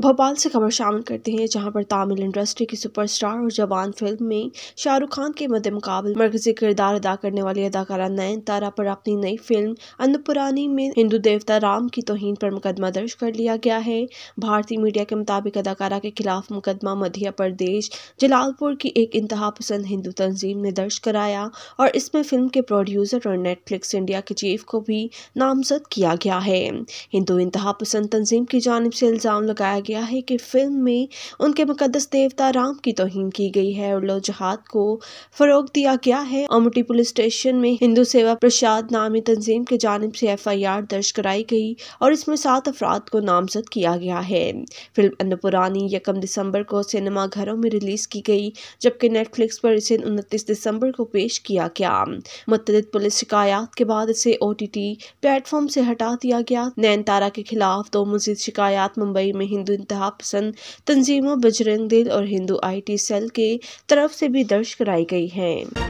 भोपाल से खबर शामिल करते हैं जहां पर तमिल इंडस्ट्री की सुपरस्टार और जवान फिल्म में शाहरुख खान के मद्दे मुकाबल मरकजी किरदार अदा करने वाली अदाकारा नयन तारा पर अपनी नई फिल्म अन्नपुरानी में हिंदू देवता राम की तोहन पर मुकदमा दर्ज कर लिया गया है भारतीय मीडिया के मुताबिक अदाकारा के खिलाफ मुकदमा मध्य प्रदेश जलालपुर की एक इंतहा पसंद हिंदू तंजीम ने दर्ज कराया और इसमें फिल्म के प्रोड्यूसर और नेटफ्लिक्स इंडिया के चीफ को भी नामजद किया गया है हिंदू इंतहा पसंद तंजीम की जानब से इल्ज़ाम लगाया गया है कि फिल्म में उनके मुकदस देवता राम की तोहिन की गई है और लो को फरोग दिया गया है अमटी पुलिस स्टेशन में हिंदू सेवा प्रसाद नामी तंजीम के जानब से एफ आई आर दर्ज कराई गई और इसमें सात अफराद को नामजद किया गया है फिल्म अन्नपुरानी यकम दिसंबर को सिनेमा घरों में रिलीज की गई जबकि नेटफ्लिक्स पर इसे उनतीस दिसंबर को पेश किया गया मुतद पुलिस शिकायत के बाद इसे ओ टी टी प्लेटफॉर्म से हटा दिया गया नैनतारा के खिलाफ दो मजीद शिकायत मुंबई में हिंदू पसंद तंजीमों बजरंग दिल और हिंदू आईटी सेल के तरफ से भी दर्ज कराई गई है